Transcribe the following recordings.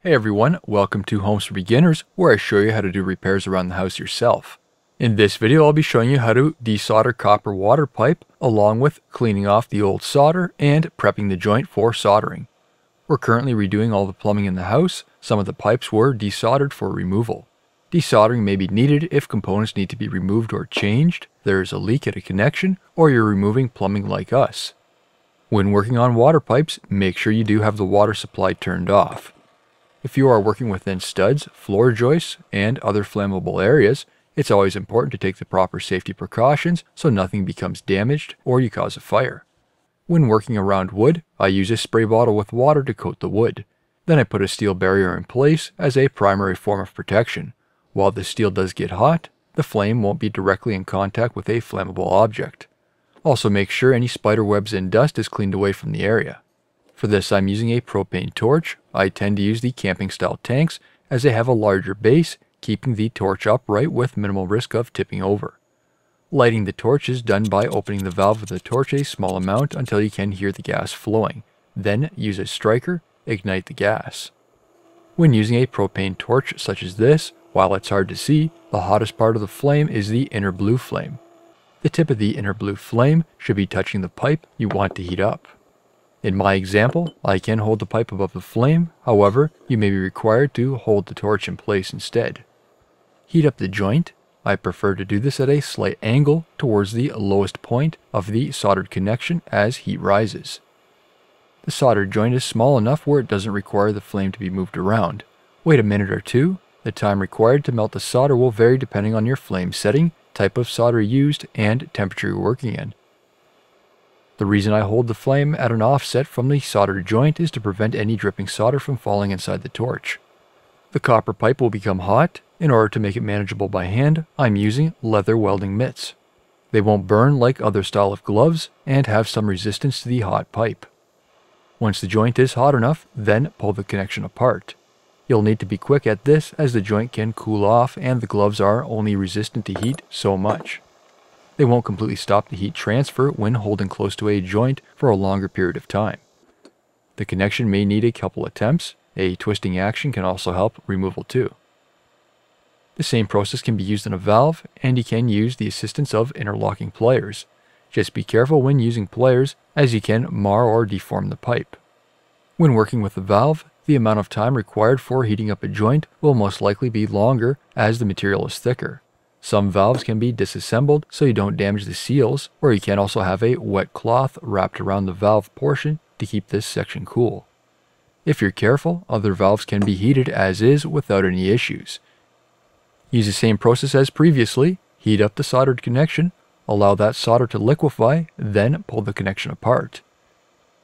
Hey everyone, welcome to Homes for Beginners, where I show you how to do repairs around the house yourself. In this video, I'll be showing you how to desolder copper water pipe, along with cleaning off the old solder and prepping the joint for soldering. We're currently redoing all the plumbing in the house. Some of the pipes were desoldered for removal. Desoldering may be needed if components need to be removed or changed, there is a leak at a connection, or you're removing plumbing like us. When working on water pipes, make sure you do have the water supply turned off. If you are working within studs, floor joists, and other flammable areas, it's always important to take the proper safety precautions so nothing becomes damaged or you cause a fire. When working around wood, I use a spray bottle with water to coat the wood. Then I put a steel barrier in place as a primary form of protection. While the steel does get hot, the flame won't be directly in contact with a flammable object. Also make sure any spider webs and dust is cleaned away from the area. For this I'm using a propane torch. I tend to use the camping style tanks as they have a larger base, keeping the torch upright with minimal risk of tipping over. Lighting the torch is done by opening the valve of the torch a small amount until you can hear the gas flowing. Then use a striker, ignite the gas. When using a propane torch such as this, while it's hard to see, the hottest part of the flame is the inner blue flame. The tip of the inner blue flame should be touching the pipe you want to heat up. In my example, I can hold the pipe above the flame, however, you may be required to hold the torch in place instead. Heat up the joint. I prefer to do this at a slight angle towards the lowest point of the soldered connection as heat rises. The soldered joint is small enough where it doesn't require the flame to be moved around. Wait a minute or two. The time required to melt the solder will vary depending on your flame setting, type of solder used, and temperature you're working in. The reason I hold the flame at an offset from the soldered joint is to prevent any dripping solder from falling inside the torch. The copper pipe will become hot. In order to make it manageable by hand, I'm using leather welding mitts. They won't burn like other style of gloves and have some resistance to the hot pipe. Once the joint is hot enough, then pull the connection apart. You'll need to be quick at this as the joint can cool off and the gloves are only resistant to heat so much. They won't completely stop the heat transfer when holding close to a joint for a longer period of time. The connection may need a couple attempts. A twisting action can also help removal too. The same process can be used in a valve, and you can use the assistance of interlocking pliers. Just be careful when using pliers, as you can mar or deform the pipe. When working with a valve, the amount of time required for heating up a joint will most likely be longer as the material is thicker. Some valves can be disassembled so you don't damage the seals, or you can also have a wet cloth wrapped around the valve portion to keep this section cool. If you're careful, other valves can be heated as is without any issues. Use the same process as previously, heat up the soldered connection, allow that solder to liquefy, then pull the connection apart.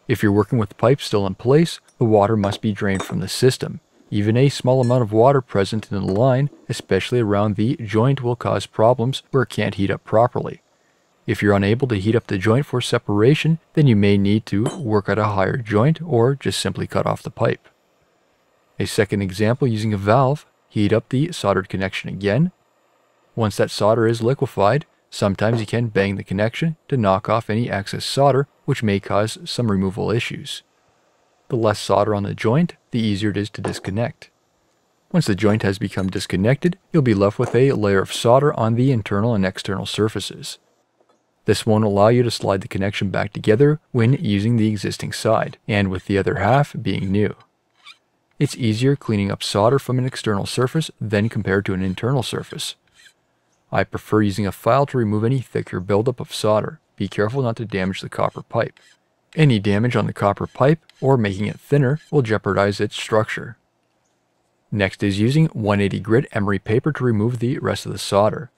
If you're working with the pipe still in place, the water must be drained from the system. Even a small amount of water present in the line, especially around the joint, will cause problems where it can't heat up properly. If you're unable to heat up the joint for separation, then you may need to work at a higher joint or just simply cut off the pipe. A second example using a valve, heat up the soldered connection again. Once that solder is liquefied, sometimes you can bang the connection to knock off any excess solder which may cause some removal issues. The less solder on the joint, the easier it is to disconnect. Once the joint has become disconnected, you'll be left with a layer of solder on the internal and external surfaces. This won't allow you to slide the connection back together when using the existing side, and with the other half being new. It's easier cleaning up solder from an external surface than compared to an internal surface. I prefer using a file to remove any thicker buildup of solder. Be careful not to damage the copper pipe. Any damage on the copper pipe or making it thinner will jeopardize its structure. Next is using 180 grit emery paper to remove the rest of the solder.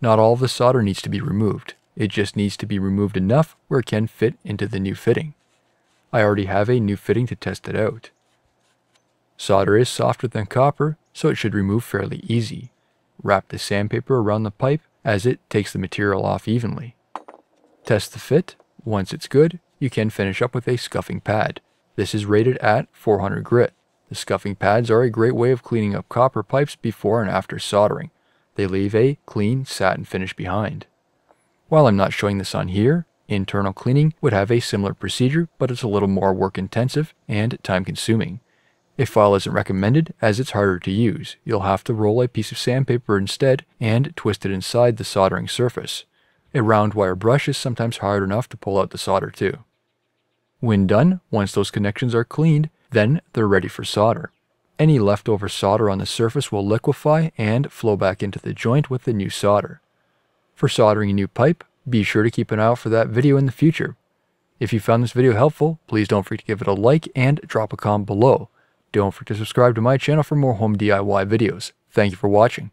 Not all of the solder needs to be removed, it just needs to be removed enough where it can fit into the new fitting. I already have a new fitting to test it out. Solder is softer than copper, so it should remove fairly easy. Wrap the sandpaper around the pipe as it takes the material off evenly. Test the fit. Once it's good, you can finish up with a scuffing pad. This is rated at 400 grit. The scuffing pads are a great way of cleaning up copper pipes before and after soldering. They leave a clean satin finish behind. While I'm not showing this on here, internal cleaning would have a similar procedure, but it's a little more work intensive and time consuming. A file isn't recommended as it's harder to use. You'll have to roll a piece of sandpaper instead and twist it inside the soldering surface. A round wire brush is sometimes hard enough to pull out the solder too. When done, once those connections are cleaned, then they're ready for solder. Any leftover solder on the surface will liquefy and flow back into the joint with the new solder. For soldering a new pipe, be sure to keep an eye out for that video in the future. If you found this video helpful, please don't forget to give it a like and drop a comment below. Don't forget to subscribe to my channel for more home DIY videos. Thank you for watching.